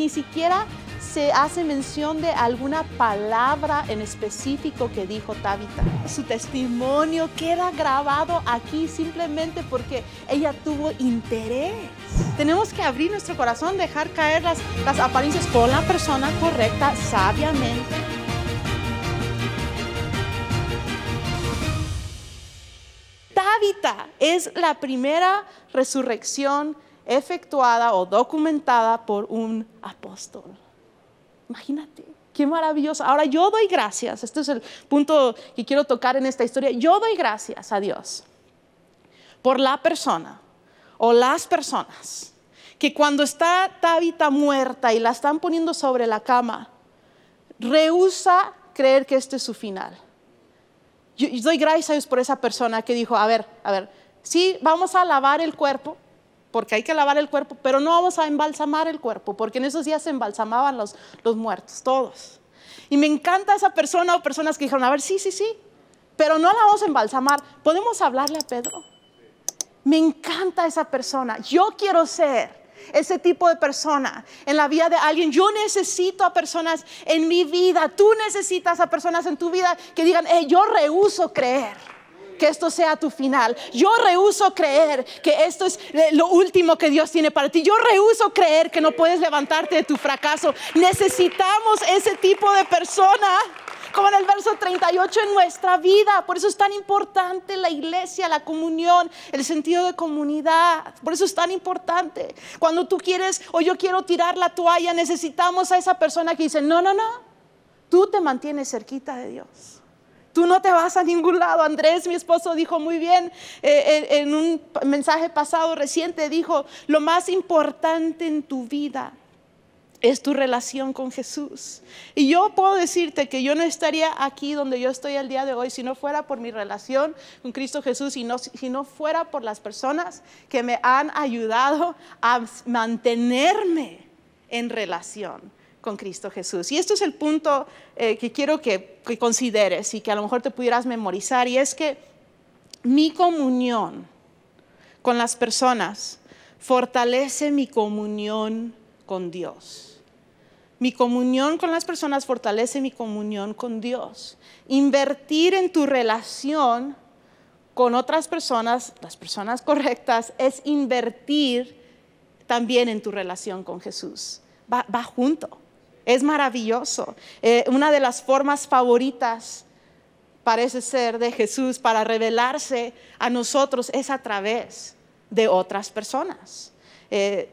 ni siquiera se hace mención de alguna palabra en específico que dijo Tabitha. Su testimonio queda grabado aquí simplemente porque ella tuvo interés. Tenemos que abrir nuestro corazón, dejar caer las, las apariencias con la persona correcta, sabiamente. Tabitha es la primera resurrección efectuada o documentada por un apóstol. Imagínate, qué maravilloso. Ahora yo doy gracias, este es el punto que quiero tocar en esta historia, yo doy gracias a Dios por la persona o las personas que cuando está Tabita muerta y la están poniendo sobre la cama, rehúsa creer que este es su final. Yo, doy gracias a Dios por esa persona que dijo, a ver, a ver, sí, vamos a lavar el cuerpo, porque hay que lavar el cuerpo, pero no vamos a embalsamar el cuerpo, porque en esos días se embalsamaban los, muertos, todos. Y me encanta esa persona o personas que dijeron, a ver, sí, sí, sí, pero no la vamos a embalsamar. ¿Podemos hablarle a Pedro? Me encanta esa persona. Yo quiero ser ese tipo de persona en la vida de alguien. Yo necesito a personas en mi vida. Tú necesitas a personas en tu vida que digan, eh, yo rehuso creer que esto sea tu final. Yo rehuso creer que esto es eh, lo último que Dios tiene para ti. Yo rehuso creer que no puedes levantarte de tu fracaso. Necesitamos ese tipo de persona como en el verso 38 en nuestra vida. Por eso es tan importante la iglesia, la comunión, el sentido de comunidad. Por eso es tan importante. Cuando tú quieres o yo quiero tirar la toalla, necesitamos a esa persona que dice, no, no, no, tú te mantienes cerquita de Dios. Tú no te vas a ningún lado. Andrés, mi esposo, dijo muy bien eh, en un mensaje pasado reciente, dijo, lo más importante en tu vida es tu relación con Jesús. Y yo puedo decirte que yo no estaría aquí donde yo estoy el día de hoy si no fuera por mi relación con Cristo Jesús y no, si no fuera por las personas que me han ayudado a mantenerme en relación con Cristo Jesús. Y esto es el punto eh, que quiero que, consideres y que a lo mejor te pudieras memorizar, y es que mi comunión con las personas fortalece mi comunión con Dios. Mi comunión con las personas fortalece mi comunión con Dios. Invertir en tu relación con otras personas, las personas correctas, es invertir también en tu relación con Jesús. va junto. Es maravilloso. Eh, una de las formas favoritas parece ser de Jesús para revelarse a nosotros es a través de otras personas. Eh,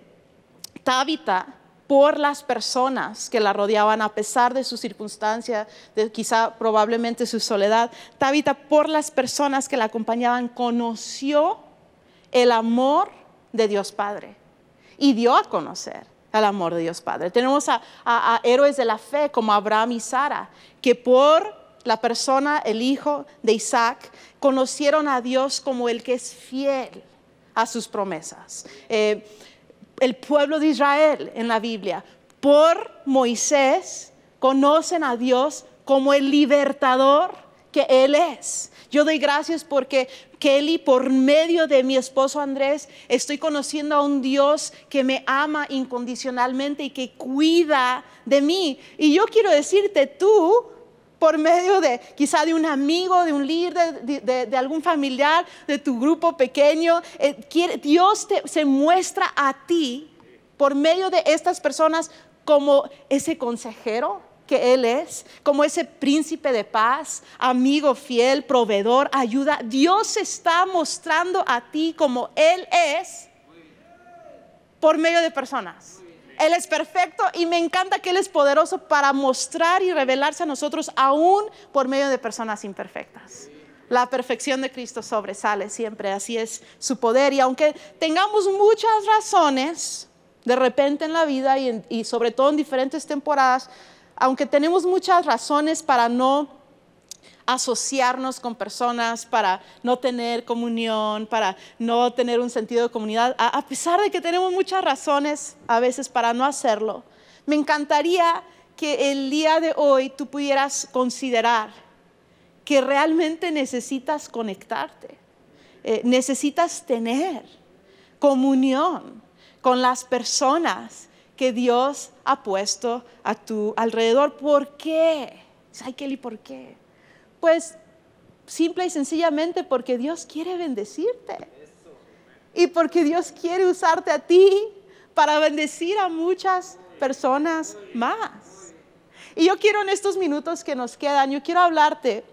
Tabita, por las personas que la rodeaban, a pesar de su circunstancia, de quizá probablemente su soledad, Tabita, por las personas que la acompañaban, conoció el amor de Dios Padre y dio a conocer al amor de Dios Padre. Tenemos a, héroes de la fe como Abraham y Sara, que por la persona, el hijo de Isaac, conocieron a Dios como el que es fiel a sus promesas. Eh, el pueblo de Israel en la Biblia, por Moisés, conocen a Dios como el libertador él es. Yo doy gracias porque Kelly, por medio de mi esposo Andrés, estoy conociendo a un Dios que me ama incondicionalmente y que cuida de mí. Y yo quiero decirte, tú, por medio de quizá de un amigo, de un líder, de, algún familiar, de tu grupo pequeño, eh, Dios te, se muestra a ti por medio de estas personas como ese consejero, que Él es, como ese príncipe de paz, amigo fiel, proveedor, ayuda. Dios está mostrando a ti como Él es por medio de personas. Él es perfecto y me encanta que Él es poderoso para mostrar y revelarse a nosotros aún por medio de personas imperfectas. La perfección de Cristo sobresale siempre, así es su poder. Y aunque tengamos muchas razones, de repente en la vida y, y sobre todo en diferentes temporadas, aunque tenemos muchas razones para no asociarnos con personas, para no tener comunión, para no tener un sentido de comunidad, a, pesar de que tenemos muchas razones a veces para no hacerlo. Me encantaría que el día de hoy tú pudieras considerar que realmente necesitas conectarte, eh, necesitas tener comunión con las personas que Dios ha puesto a tu alrededor. ¿Por qué? Ay, Kelly, ¿por qué? Pues simple y sencillamente porque Dios quiere bendecirte. Y porque Dios quiere usarte a ti para bendecir a muchas personas más. Y yo quiero en estos minutos que nos quedan, yo quiero hablarte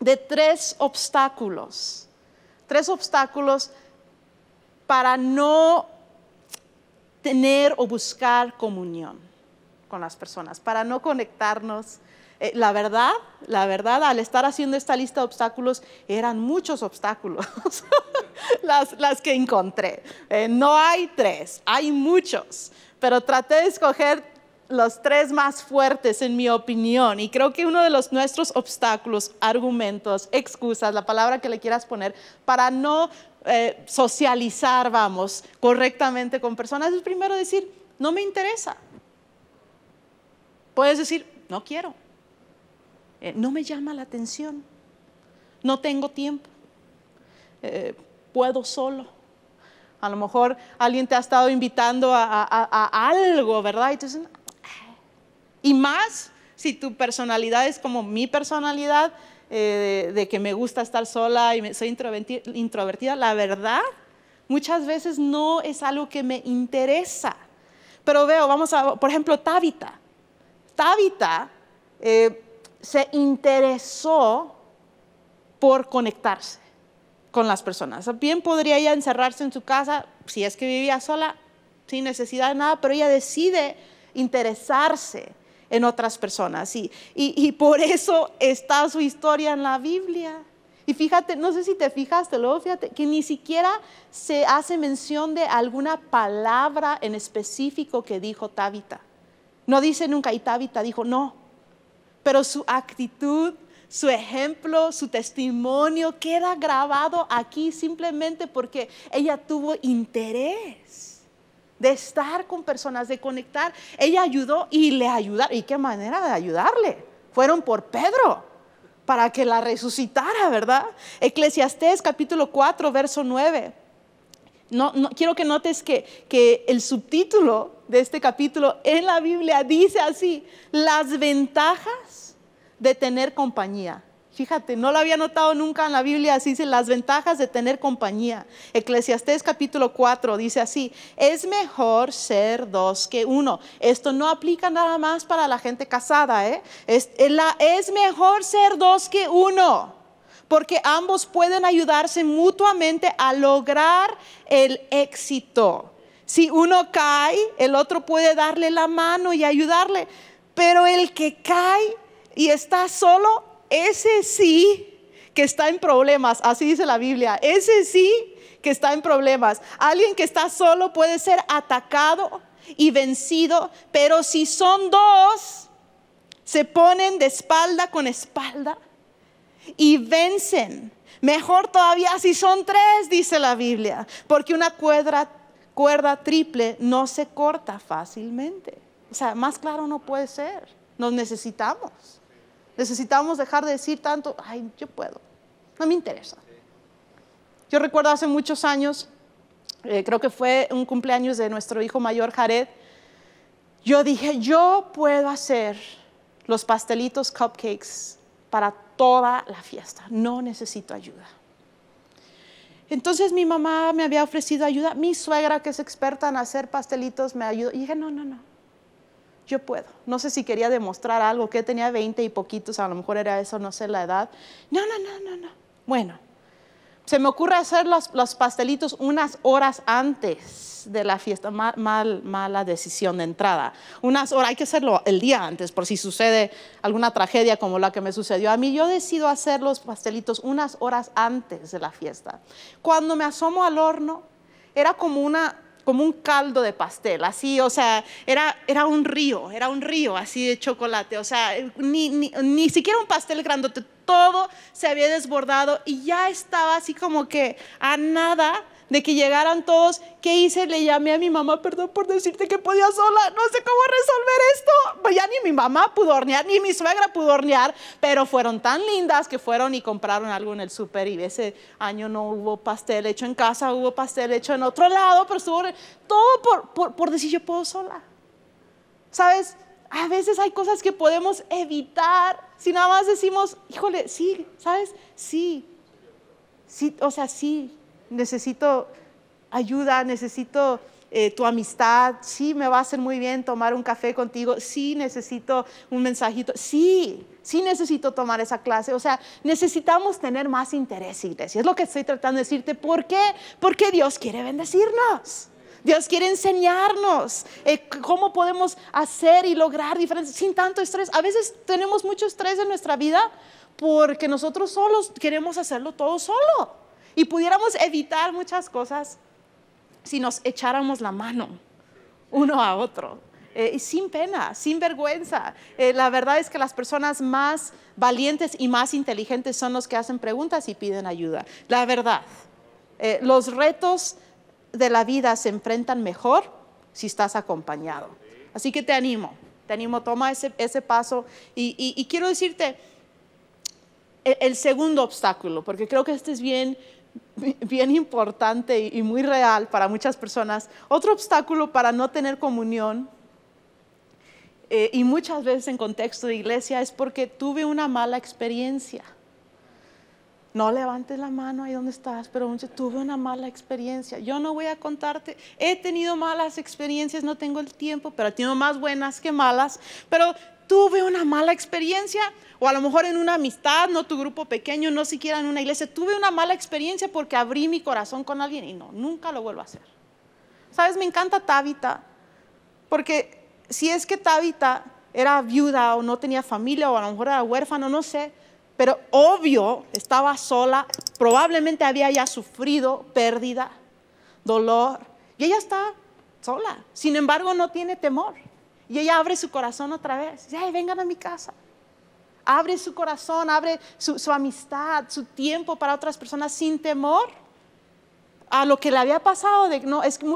de tres obstáculos. Tres obstáculos para no tener o buscar comunión con las personas, para no conectarnos. Eh, la verdad, la verdad, al estar haciendo esta lista de obstáculos, eran muchos obstáculos las, que encontré. Eh, no hay tres, hay muchos, pero traté de escoger los tres más fuertes en mi opinión y creo que uno de los nuestros obstáculos, argumentos, excusas, la palabra que le quieras poner, para no eh, socializar, vamos, correctamente con personas, es primero decir, no me interesa. Puedes decir, no quiero. Eh, no me llama la atención. No tengo tiempo. Eh, puedo solo. A lo mejor alguien te ha estado invitando a, algo, ¿verdad? Y, ah". y más si tu personalidad es como mi personalidad, eh, de, que me gusta estar sola y me, soy introvertida, la verdad, muchas veces no es algo que me interesa. Pero veo, vamos a, por ejemplo, Tábita Tabita eh, se interesó por conectarse con las personas. Bien podría ella encerrarse en su casa, si es que vivía sola, sin necesidad de nada, pero ella decide interesarse en otras personas. Y, y, por eso está su historia en la Biblia. Y fíjate, no sé si te fijaste, luego fíjate que ni siquiera se hace mención de alguna palabra en específico que dijo Tábita No dice nunca, y Tabita dijo, no. Pero su actitud, su ejemplo, su testimonio queda grabado aquí simplemente porque ella tuvo interés de estar con personas, de conectar. Ella ayudó y le ayudaron. ¿Y qué manera de ayudarle? Fueron por Pedro para que la resucitara, ¿verdad? Eclesiastés capítulo 4, verso 9. No, no, quiero que notes que el subtítulo de este capítulo en la Biblia dice así, las ventajas de tener compañía. Fíjate, no lo había notado nunca en la Biblia, así dice las ventajas de tener compañía. Eclesiastés capítulo 4 dice así, es mejor ser dos que uno. Esto no aplica nada más para la gente casada, ¿eh? es mejor ser dos que uno, porque ambos pueden ayudarse mutuamente a lograr el éxito. Si uno cae, el otro puede darle la mano y ayudarle, pero el que cae y está solo ese sí que está en problemas, así dice la Biblia, ese sí que está en problemas. Alguien que está solo puede ser atacado y vencido, pero si son dos, se ponen de espalda con espalda y vencen. Mejor todavía si son tres, dice la Biblia, porque una cuerda, triple no se corta fácilmente. O sea, más claro no puede ser. Nos necesitamos. Necesitamos dejar de decir tanto, ay, yo puedo, no me interesa. Yo recuerdo hace muchos años, eh, creo que fue un cumpleaños de nuestro hijo mayor Jared, yo dije, yo puedo hacer los pastelitos cupcakes para toda la fiesta, no necesito ayuda. Entonces mi mamá me había ofrecido ayuda, mi suegra que es experta en hacer pastelitos me ayudó y dije, no, no, no, yo puedo. No sé si quería demostrar algo, que tenía 20 y poquitos, a lo mejor era eso, no sé la edad. No, no, no, no, no. Bueno, se me ocurre hacer los, pastelitos unas horas antes de la fiesta. mal, mala decisión de entrada. Unas horas, hay que hacerlo el día antes, por si sucede alguna tragedia como la que me sucedió a mí. Yo decido hacer los pastelitos unas horas antes de la fiesta. Cuando me asomo al horno, era como una como un caldo de pastel, así, o sea, era, un río, era un río así de chocolate, o sea, ni, ni siquiera un pastel grandote, todo se había desbordado y ya estaba así como que a nada de que llegaran todos. ¿Qué hice? Le llamé a mi mamá, perdón por decirte que podía sola, no sé cómo resolver esto. Pues ya ni mi mamá pudo hornear, ni mi suegra pudo hornear, pero fueron tan lindas que fueron y compraron algo en el súper y ese año no hubo pastel hecho en casa, hubo pastel hecho en otro lado, pero estuvo todo por, por, por decir yo puedo sola. ¿Sabes? A veces hay cosas que podemos evitar si nada más decimos, híjole, sí, ¿sabes? Sí, sí, o sea, sí, necesito ayuda, necesito eh, tu amistad, sí, me va a hacer muy bien tomar un café contigo, sí, necesito un mensajito, sí, sí necesito tomar esa clase. O sea, necesitamos tener más interés, iglesia. Es lo que estoy tratando de decirte. ¿Por qué? Porque Dios quiere bendecirnos. Dios quiere enseñarnos eh, cómo podemos hacer y lograr diferencias sin tanto estrés. A veces tenemos mucho estrés en nuestra vida porque nosotros solos queremos hacerlo todo solo. Y pudiéramos evitar muchas cosas si nos echáramos la mano uno a otro. Eh, y sin pena, sin vergüenza. Eh, la verdad es que las personas más valientes y más inteligentes son los que hacen preguntas y piden ayuda. La verdad, eh, los retos de la vida se enfrentan mejor si estás acompañado. Así que te animo, te animo, toma ese, ese paso. Y, quiero decirte el, el segundo obstáculo, porque creo que este es bien bien importante y muy real para muchas personas. Otro obstáculo para no tener comunión, eh, y muchas veces en contexto de iglesia, es porque tuve una mala experiencia. No levantes la mano ahí donde estás, pero tuve una mala experiencia. Yo no voy a contarte, he tenido malas experiencias, no tengo el tiempo, pero he tenido más buenas que malas. Pero tuve una mala experiencia, o a lo mejor en una amistad, no tu grupo pequeño, no siquiera en una iglesia, tuve una mala experiencia porque abrí mi corazón con alguien y no, nunca lo vuelvo a hacer. ¿Sabes? Me encanta Tabita, porque si es que Tabita era viuda o no tenía familia o a lo mejor era huérfano, no sé, pero obvio estaba sola, probablemente había ya sufrido pérdida, dolor, y ella está sola, sin embargo no tiene temor. Y ella abre su corazón otra vez. Dice, hey, vengan a mi casa. Abre su corazón, abre su, amistad, su tiempo para otras personas sin temor a lo que le había pasado,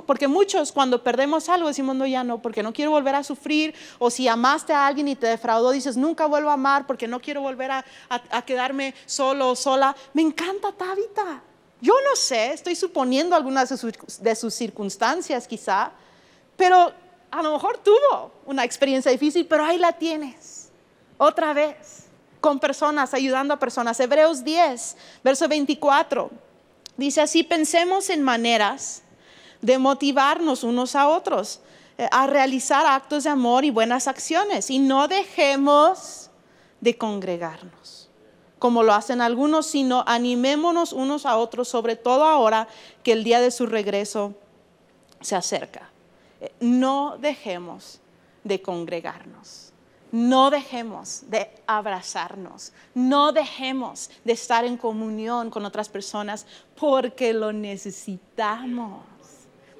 porque muchos cuando perdemos algo decimos, no, ya no, porque no quiero volver a sufrir, o si amaste a alguien y te defraudó, dices, nunca vuelvo a amar porque no quiero volver a, quedarme solo o sola. Me encanta Tabita. Yo no sé, estoy suponiendo algunas de sus, de sus circunstancias quizá, pero a lo mejor tuvo una experiencia difícil, pero ahí la tienes, otra vez, con personas, ayudando a personas. Hebreos 10, verso 24, dice así, pensemos en maneras de motivarnos unos a otros eh, a realizar actos de amor y buenas acciones y no dejemos de congregarnos, como lo hacen algunos, sino animémonos unos a otros, sobre todo ahora que el día de su regreso se acerca no dejemos de congregarnos. No dejemos de abrazarnos, no dejemos de estar en comunión con otras personas porque lo necesitamos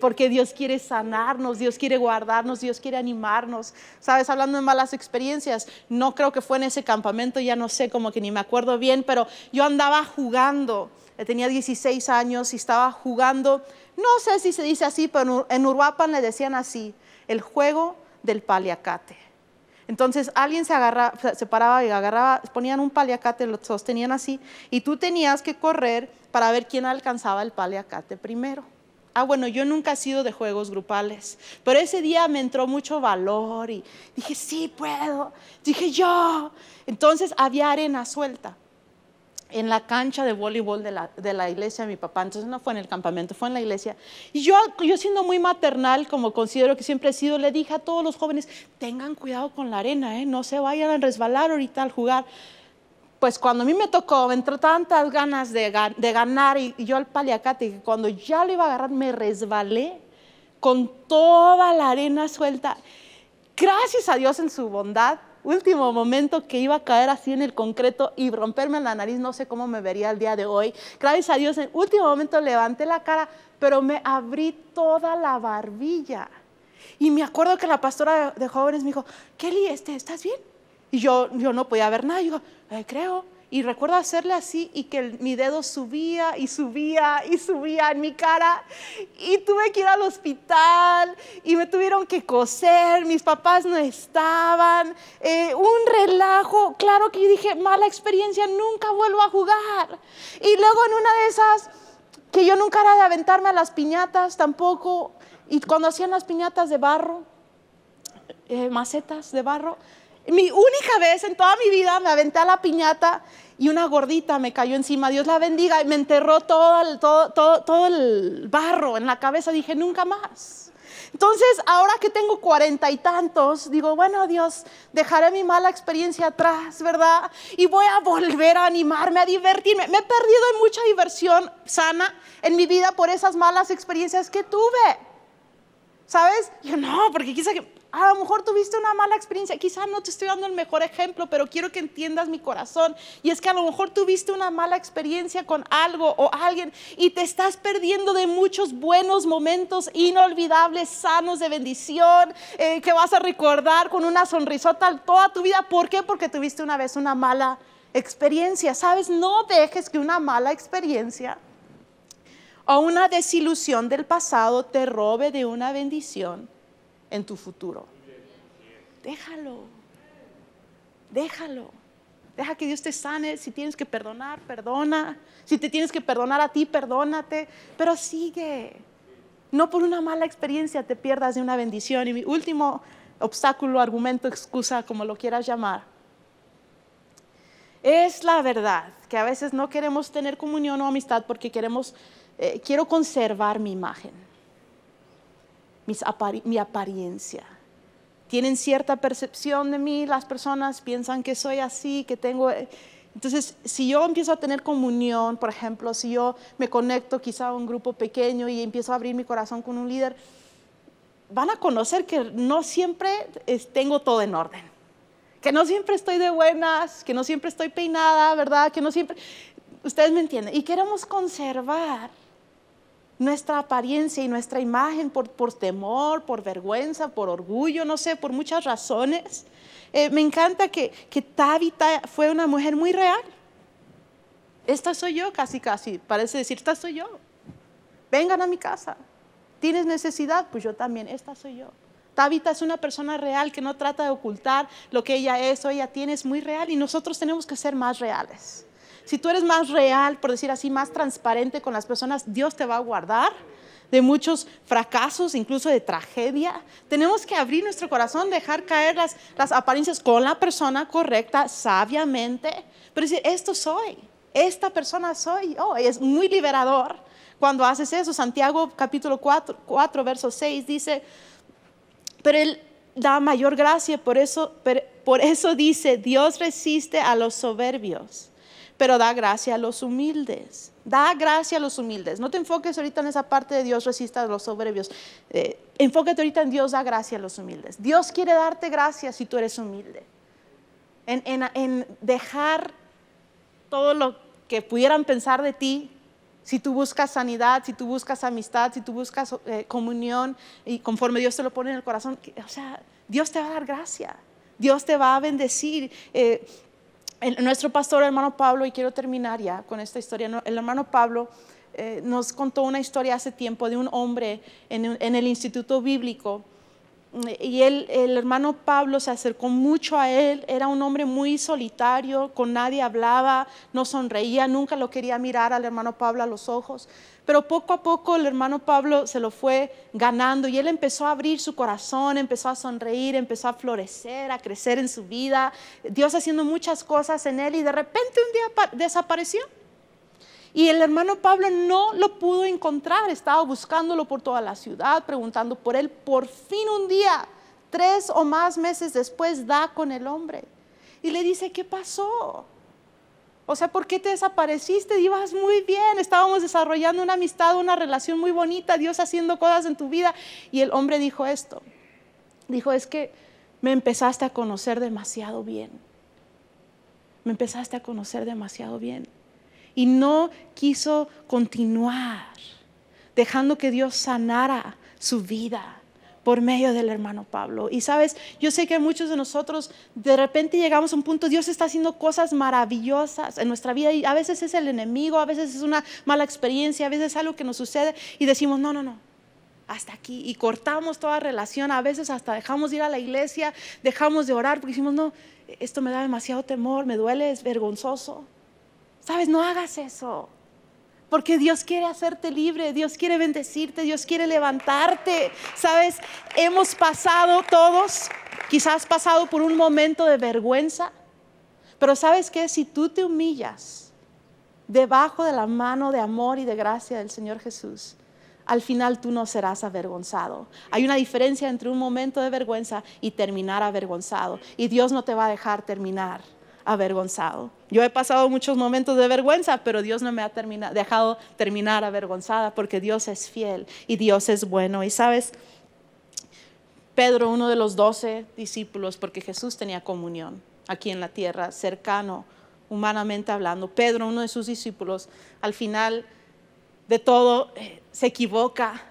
porque Dios quiere sanarnos, Dios quiere guardarnos, Dios quiere animarnos. Sabes, hablando de malas experiencias, no creo que fue en ese campamento, ya no sé, como que ni me acuerdo bien, pero yo andaba jugando, eh, tenía 16 años y estaba jugando, no sé si se dice así, pero en Uruapan le decían así, el juego del paliacate. Entonces alguien se, se paraba y agarraba, ponían un paliacate, lo sostenían así, y tú tenías que correr para ver quién alcanzaba el paliacate primero ah, bueno, yo nunca he sido de juegos grupales, pero ese día me entró mucho valor y dije, sí, puedo, dije yo. Entonces había arena suelta en la cancha de voleibol de la, iglesia de mi papá, entonces no fue en el campamento, fue en la iglesia. Y yo, yo siendo muy maternal, como considero que siempre he sido, le dije a todos los jóvenes, tengan cuidado con la arena, ¿eh? no se vayan a resbalar ahorita al jugar pues cuando a mí me tocó, me entró tantas ganas de, ganar y, yo al paliacate, que cuando ya lo iba a agarrar me resbalé con toda la arena suelta. Gracias a Dios en su bondad, último momento que iba a caer así en el concreto y romperme la nariz, no sé cómo me vería el día de hoy. Gracias a Dios en último momento levanté la cara, pero me abrí toda la barbilla. Y me acuerdo que la pastora de jóvenes me dijo, Kelly, este, ¿estás bien? Y yo, yo no podía ver nada. Yo creo. Y recuerdo hacerle así y que mi dedo subía y subía y subía en mi cara. Y tuve que ir al hospital y me tuvieron que coser. Mis papás no estaban. Eh, un relajo. Claro que dije, mala experiencia, nunca vuelvo a jugar. Y luego en una de esas, que yo nunca era de aventarme a las piñatas tampoco. Y cuando hacían las piñatas de barro, eh, macetas de barro, mi única vez en toda mi vida me aventé a la piñata y una gordita me cayó encima. Dios la bendiga. Y me enterró todo el, todo, todo, el barro en la cabeza. Dije, nunca más. Entonces, ahora que tengo cuarenta y tantos, digo, bueno, Dios, dejaré mi mala experiencia atrás, ¿verdad? Y voy a volver a animarme, a divertirme. Me he perdido en mucha diversión sana en mi vida por esas malas experiencias que tuve. ¿Sabes? Yo no, porque quizá que a lo mejor tuviste una mala experiencia, quizá no te estoy dando el mejor ejemplo, pero quiero que entiendas mi corazón. Y es que a lo mejor tuviste una mala experiencia con algo o alguien y te estás perdiendo de muchos buenos momentos inolvidables, sanos de bendición, eh, que vas a recordar con una sonrisota toda tu vida. ¿Por qué? Porque tuviste una vez una mala experiencia. Sabes, no dejes que una mala experiencia o una desilusión del pasado te robe de una bendición en tu futuro. Déjalo, déjalo. Deja que Dios te sane. Si tienes que perdonar, perdona. Si te tienes que perdonar a ti, perdónate. Pero sigue. No por una mala experiencia te pierdas de una bendición. Y mi último obstáculo, argumento, excusa, como lo quieras llamar, es la verdad que a veces no queremos tener comunión o amistad porque queremos, eh, quiero conservar mi imagen mi apariencia. Tienen cierta percepción de mí, las personas piensan que soy así, que tengo... Eh, entonces, si yo empiezo a tener comunión, por ejemplo, si yo me conecto quizá a un grupo pequeño y empiezo a abrir mi corazón con un líder, van a conocer que no siempre eh, tengo todo en orden, que no siempre estoy de buenas, que no siempre estoy peinada, ¿verdad? Que no siempre... Ustedes me entienden. Y queremos conservar nuestra apariencia y nuestra imagen por, temor, por vergüenza, por orgullo, no sé, por muchas razones. Eh, me encanta que, que Tabitha fue una mujer muy real. Esta soy yo, casi, casi. Parece decir, esta soy yo. Vengan a mi casa. ¿Tienes necesidad? Pues yo también, esta soy yo. Tabitha es una persona real que no trata de ocultar lo que ella es o ella tiene, es muy real y nosotros tenemos que ser más reales. Si tú eres más real, por decir así, más transparente con las personas, Dios te va a guardar de muchos fracasos, incluso de tragedia. Tenemos que abrir nuestro corazón, dejar caer las, apariencias con la persona correcta, sabiamente, pero decir, esto soy, esta persona soy yo. es muy liberador cuando haces eso. Santiago capítulo 4, 4 verso 6 dice, pero él da mayor gracia, por eso, por eso dice, Dios resiste a los soberbios pero da gracia a los humildes. Da gracia a los humildes. No te enfoques ahorita en esa parte de Dios resista a los soberbios. Eh, enfócate ahorita en Dios da gracia a los humildes. Dios quiere darte gracia si tú eres humilde. En, dejar todo lo que pudieran pensar de ti, si tú buscas sanidad, si tú buscas amistad, si tú buscas eh, comunión y conforme Dios te lo pone en el corazón, o sea, Dios te va a dar gracia, Dios te va a bendecir. Eh, nuestro pastor, hermano Pablo, y quiero terminar ya con esta historia, el hermano Pablo eh, nos contó una historia hace tiempo de un hombre en, en el instituto bíblico y el hermano Pablo se acercó mucho a él, era un hombre muy solitario, con nadie hablaba, no sonreía, nunca lo quería mirar al hermano Pablo a los ojos, pero poco a poco el hermano Pablo se lo fue ganando y él empezó a abrir su corazón, empezó a sonreír, empezó a florecer, a crecer en su vida, Dios haciendo muchas cosas en él y de repente un día desapareció y el hermano Pablo no lo pudo encontrar, estaba buscándolo por toda la ciudad, preguntando por él. Por fin un día, tres o más meses después, da con el hombre. Y le dice, ¿qué pasó? O sea, ¿por qué te desapareciste? Ibas muy bien, estábamos desarrollando una amistad, una relación muy bonita, Dios haciendo cosas en tu vida. Y el hombre dijo esto. Dijo, es que me empezaste a conocer demasiado bien. Me empezaste a conocer demasiado bien y no quiso continuar, dejando que Dios sanara su vida por medio del hermano Pablo. Y sabes, yo sé que muchos de nosotros de repente llegamos a un punto, Dios está haciendo cosas maravillosas en nuestra vida y a veces es el enemigo, a veces es una mala experiencia, a veces es algo que nos sucede y decimos, no, no, no, hasta aquí y cortamos toda relación, a veces hasta dejamos de ir a la iglesia, dejamos de orar porque decimos, no, esto me da demasiado temor, me duele, es vergonzoso. Sabes, no hagas eso. Porque Dios quiere hacerte libre, Dios quiere bendecirte, Dios quiere levantarte. Sabes, hemos pasado todos, quizás pasado por un momento de vergüenza, pero sabes que si tú te humillas debajo de la mano de amor y de gracia del Señor Jesús, al final tú no serás avergonzado. Hay una diferencia entre un momento de vergüenza y terminar avergonzado. Y Dios no te va a dejar terminar avergonzado. Yo he pasado muchos momentos de vergüenza, pero Dios no me ha dejado terminar avergonzada porque Dios es fiel y Dios es bueno. Y sabes, Pedro, uno de los doce discípulos, porque Jesús tenía comunión aquí en la tierra, cercano, humanamente hablando, Pedro, uno de sus discípulos, al final de todo eh, se equivoca,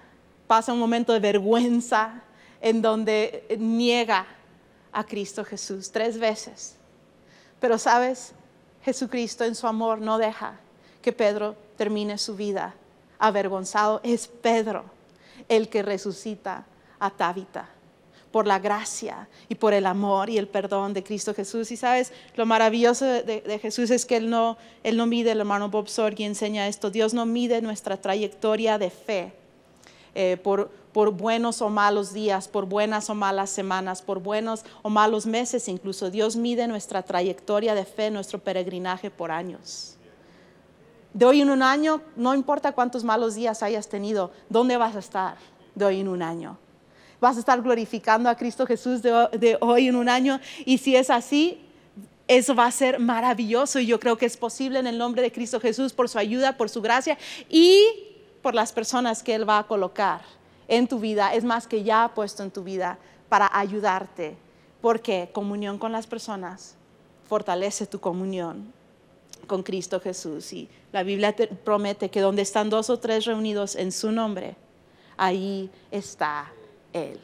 pasa un momento de vergüenza en donde niega a Cristo Jesús tres veces pero sabes, Jesucristo en su amor no deja que Pedro termine su vida avergonzado. Es Pedro el que resucita a Tabita por la gracia y por el amor y el perdón de Cristo Jesús. Y sabes, lo maravilloso de, Jesús es que él no, él no mide, el hermano Bob Sorgi enseña esto, Dios no mide nuestra trayectoria de fe eh, por, por buenos o malos días, por buenas o malas semanas, por buenos o malos meses incluso. Dios mide nuestra trayectoria de fe, nuestro peregrinaje por años. De hoy en un año, no importa cuántos malos días hayas tenido, ¿dónde vas a estar de hoy en un año? ¿Vas a estar glorificando a Cristo Jesús de, hoy en un año? Y si es así, eso va a ser maravilloso y yo creo que es posible en el nombre de Cristo Jesús por su ayuda, por su gracia y por las personas que Él va a colocar en tu vida, es más que ya ha puesto en tu vida para ayudarte, porque comunión con las personas fortalece tu comunión con Cristo Jesús. Y la Biblia te promete que donde están dos o tres reunidos en su nombre, ahí está Él.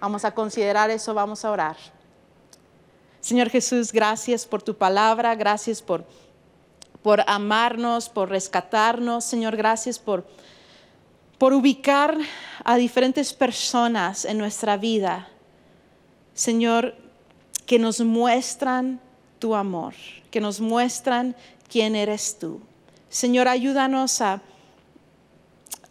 Vamos a considerar eso, vamos a orar. Señor Jesús, gracias por tu palabra, gracias por, por amarnos, por rescatarnos. Señor, gracias por por ubicar a diferentes personas en nuestra vida, Señor, que nos muestran tu amor, que nos muestran quién eres tú. Señor, ayúdanos a,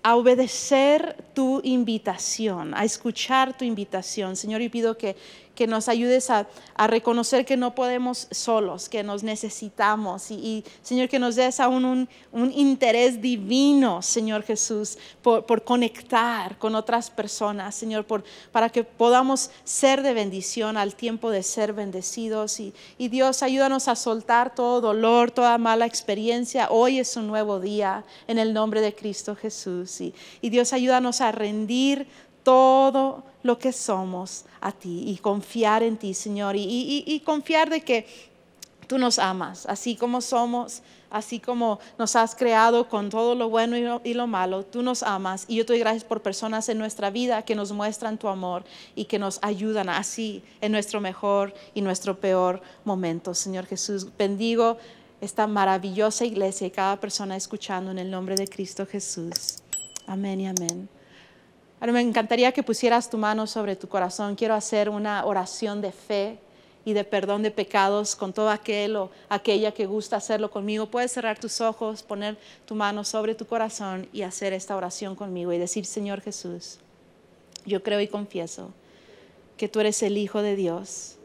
a obedecer tu invitación, a escuchar tu invitación. Señor, y pido que, que nos ayudes a, reconocer que no podemos solos, que nos necesitamos. Y, Señor, que nos des aún un, interés divino, Señor Jesús, por, conectar con otras personas, Señor, por, para que podamos ser de bendición al tiempo de ser bendecidos. Y, Dios, ayúdanos a soltar todo dolor, toda mala experiencia. Hoy es un nuevo día en el nombre de Cristo Jesús. Y, y Dios, ayúdanos a rendir todo lo que somos a ti y confiar en ti, Señor, y, confiar de que tú nos amas, así como somos, así como nos has creado con todo lo bueno y lo, y lo, malo, tú nos amas y yo te doy gracias por personas en nuestra vida que nos muestran tu amor y que nos ayudan así en nuestro mejor y nuestro peor momento. Señor Jesús, bendigo esta maravillosa iglesia y cada persona escuchando en el nombre de Cristo Jesús. Amén y amén pero me encantaría que pusieras tu mano sobre tu corazón. Quiero hacer una oración de fe y de perdón de pecados con todo aquel o aquella que gusta hacerlo conmigo. Puedes cerrar tus ojos, poner tu mano sobre tu corazón y hacer esta oración conmigo y decir, Señor Jesús, yo creo y confieso que tú eres el Hijo de Dios,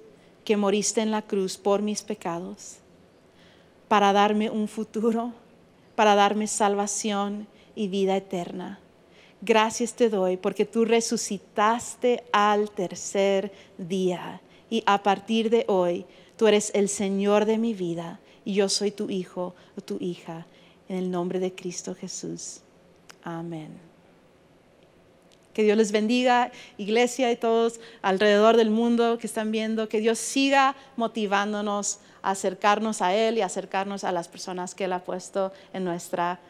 que moriste en la cruz por mis pecados, para darme un futuro, para darme salvación y vida eterna. Gracias te doy porque tú resucitaste al tercer día y a partir de hoy tú eres el Señor de mi vida y yo soy tu hijo o tu hija. En el nombre de Cristo Jesús. Amén. Que Dios les bendiga, iglesia y todos alrededor del mundo que están viendo. Que Dios siga motivándonos a acercarnos a Él y acercarnos a las personas que Él ha puesto en nuestra vida